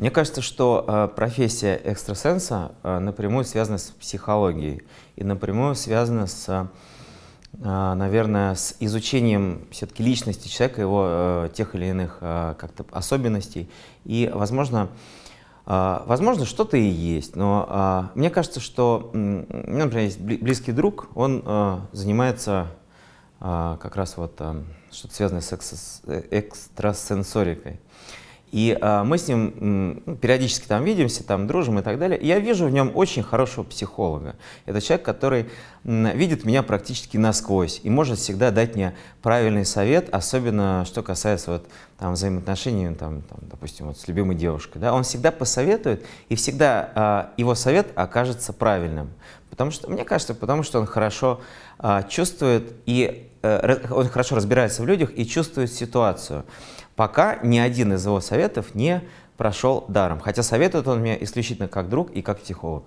Мне кажется, что э, профессия экстрасенса э, напрямую связана с психологией и напрямую связана с, э, наверное, с изучением все-таки личности человека, его тех или иных как-то особенностей. И, возможно, возможно, что-то и есть, но мне кажется, что, например, есть близкий друг, он занимается как раз вот что-то связанное с экстрасенсорикой. И э, мы с ним э, периодически там видимся, там дружим и так далее. И я вижу в нем очень хорошего психолога. Это человек, который э, видит меня практически насквозь и может всегда дать мне правильный совет, особенно что касается вот, там, взаимоотношений, там, там, допустим, вот, с любимой девушкой. Да? Он всегда посоветует, и всегда э, его совет окажется правильным. Потому что, мне кажется, потому что он хорошо э, чувствует и Э, он хорошо разбирается в людях и чувствует ситуацию. Пока ни один из его советов не прошел даром. Хотя советует он мне исключительно как друг и как психолог.